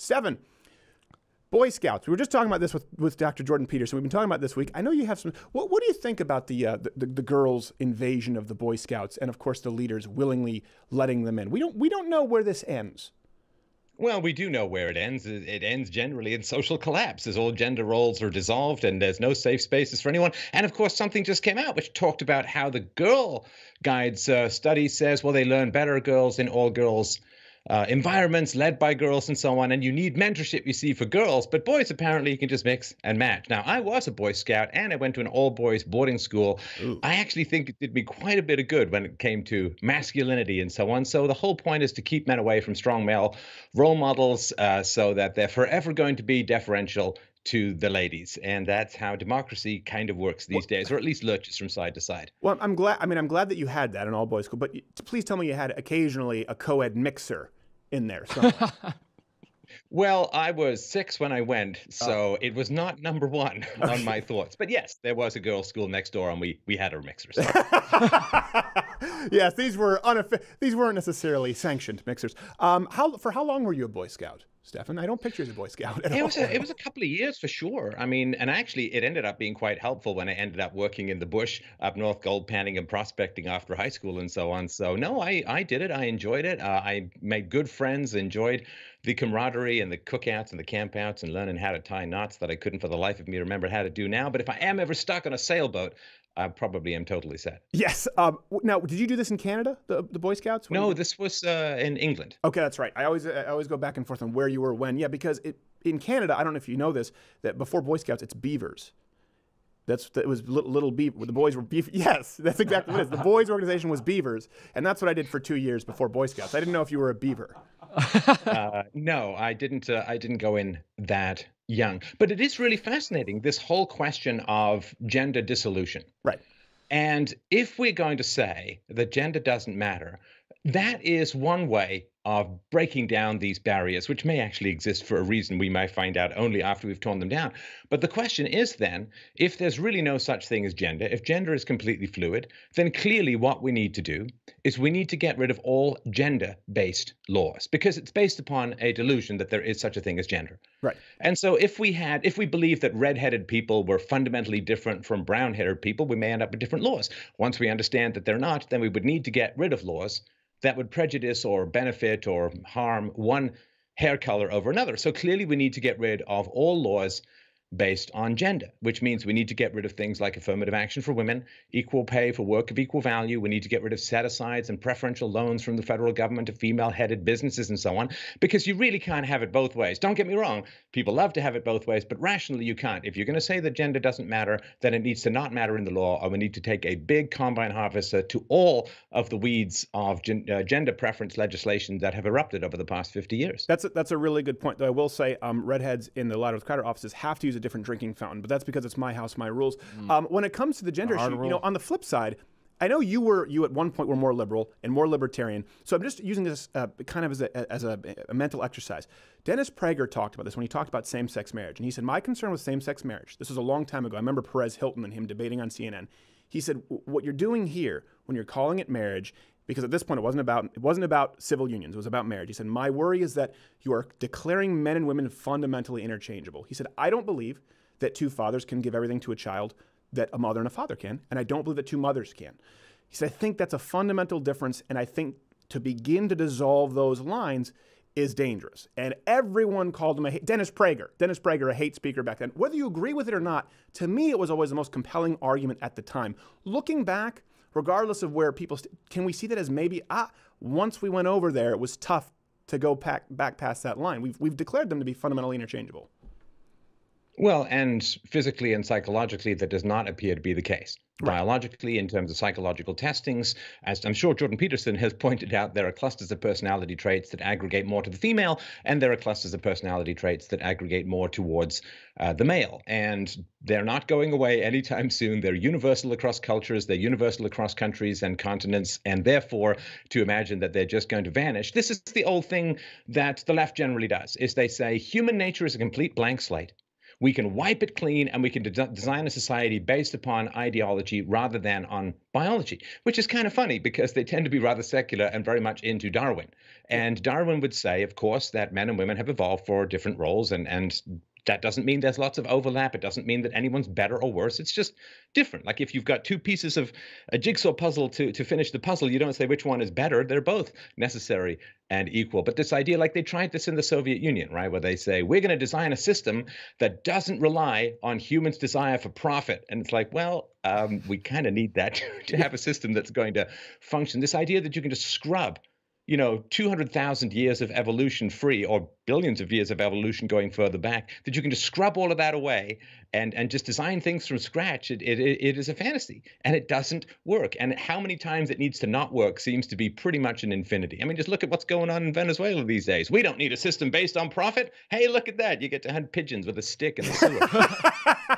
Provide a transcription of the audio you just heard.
Seven, Boy Scouts. We were just talking about this with, with Dr. Jordan Peterson. We've been talking about this week. I know you have some. What, what do you think about the, uh, the, the, the girls' invasion of the Boy Scouts and, of course, the leaders willingly letting them in? We don't, we don't know where this ends. Well, we do know where it ends. It ends generally in social collapse as all gender roles are dissolved and there's no safe spaces for anyone. And of course, something just came out which talked about how the Girl Guides uh, study says, well, they learn better girls in all girls uh, environments led by girls and so on. And you need mentorship, you see, for girls, but boys apparently you can just mix and match. Now, I was a Boy Scout and I went to an all boys boarding school. Ooh. I actually think it did me quite a bit of good when it came to masculinity and so on. So the whole point is to keep men away from strong male role models uh, so that they're forever going to be deferential to the ladies and that's how democracy kind of works these well, days or at least lurches from side to side well i'm glad i mean i'm glad that you had that in all boys school but please tell me you had occasionally a co-ed mixer in there. well, I was six when I went, oh. so it was not number one on my thoughts. But yes, there was a girls' school next door, and we we had our mixers. yes, these were these weren't necessarily sanctioned mixers. Um, how for how long were you a Boy Scout? Stefan, I don't picture as a Boy Scout it all. Was a, it was a couple of years for sure. I mean, and actually, it ended up being quite helpful when I ended up working in the bush up north, gold panning and prospecting after high school and so on. So, no, I, I did it. I enjoyed it. Uh, I made good friends, enjoyed the camaraderie and the cookouts and the campouts and learning how to tie knots that I couldn't for the life of me remember how to do now. But if I am ever stuck on a sailboat, I probably am totally set. Yes. Um, now, did you do this in Canada, the, the Boy Scouts? no, this was uh, in England. Okay, that's right. I always I always go back and forth on where you were when. Yeah, because it, in Canada, I don't know if you know this, that before Boy Scouts, it's Beavers. That's that was little, little The boys were beavers. Yes, that's exactly what it is. The boys' organization was Beavers, and that's what I did for two years before Boy Scouts. I didn't know if you were a beaver. uh, no, I didn't. Uh, I didn't go in that young, but it is really fascinating. This whole question of gender dissolution, right? And if we're going to say that gender doesn't matter, that is one way of breaking down these barriers, which may actually exist for a reason we may find out only after we've torn them down. But the question is then if there's really no such thing as gender, if gender is completely fluid, then clearly what we need to do is we need to get rid of all gender based laws because it's based upon a delusion that there is such a thing as gender. Right. And so if we had, if we believe that redheaded people were fundamentally different from brown headed people, we may end up with different laws. Once we understand that they're not, then we would need to get rid of laws that would prejudice or benefit or harm one hair color over another. So clearly, we need to get rid of all laws based on gender, which means we need to get rid of things like affirmative action for women, equal pay for work of equal value. We need to get rid of set asides and preferential loans from the federal government to female headed businesses and so on, because you really can't have it both ways. Don't get me wrong, people love to have it both ways, but rationally you can't. If you're going to say that gender doesn't matter, then it needs to not matter in the law, or we need to take a big combine harvester to all of the weeds of gen- uh, gender preference legislation that have erupted over the past 50 years. That's a, that's a really good point, though. I will say um, redheads in the the Crowder offices have to use a different drinking fountain, but that's because it's my house, my rules. Mm. Um, when it comes to the gender issue, you know, on the flip side, I know you were you at one point were more liberal and more libertarian. So I'm just using this uh, kind of as a as a, a, mental exercise. Dennis Prager talked about this when he talked about same-sex marriage, and he said my concern with same-sex marriage. This was a long time ago. I remember Perez Hilton and him debating on CNN. He said, what you're doing here when you're calling it marriage, because at this point it wasn't about it wasn't about civil unions, it was about marriage. He said, my worry is that you are declaring men and women fundamentally interchangeable. He said, I don't believe that two fathers can give everything to a child that a mother and a father can, and I don't believe that two mothers can. He said, I think that's a fundamental difference, and I think to begin to dissolve those lines, is dangerous. And everyone called him a Dennis Prager. Dennis Prager, a hate speaker back then. Whether you agree with it or not, to me it was always the most compelling argument at the time. Looking back, regardless of where people st- can we see that as maybe ah once we went over there it was tough to go pack, back past that line. We've we've declared them to be fundamentally interchangeable. Well, and physically and psychologically, that does not appear to be the case. Right. Biologically, in terms of psychological testings, as I'm sure Jordan Peterson has pointed out, there are clusters of personality traits that aggregate more to the female, and there are clusters of personality traits that aggregate more towards uh, the male. And they're not going away anytime soon. They're universal across cultures, they're universal across countries and continents, and therefore, to imagine that they're just going to vanish, this is the old thing that the left generally does: is they say human nature is a complete blank slate we can wipe it clean and we can de- design a society based upon ideology rather than on biology, which is kind of funny because they tend to be rather secular and very much into Darwin. And Darwin would say, of course, that men and women have evolved for different roles and, and that doesn't mean there's lots of overlap. It doesn't mean that anyone's better or worse. It's just different. Like if you've got two pieces of a jigsaw puzzle to, to finish the puzzle, you don't say which one is better. They're both necessary and equal. But this idea, like they tried this in the Soviet Union, right, where they say, we're going to design a system that doesn't rely on humans' desire for profit. And it's like, well, um, we kind of need that to have a system that's going to function. This idea that you can just scrub you know, 200,000 years of evolution free or billions of years of evolution going further back, that you can just scrub all of that away and, and just design things from scratch, it, it, it is a fantasy and it doesn't work. And how many times it needs to not work seems to be pretty much an infinity. I mean, just look at what's going on in Venezuela these days. We don't need a system based on profit. Hey, look at that. You get to hunt pigeons with a stick in the sewer.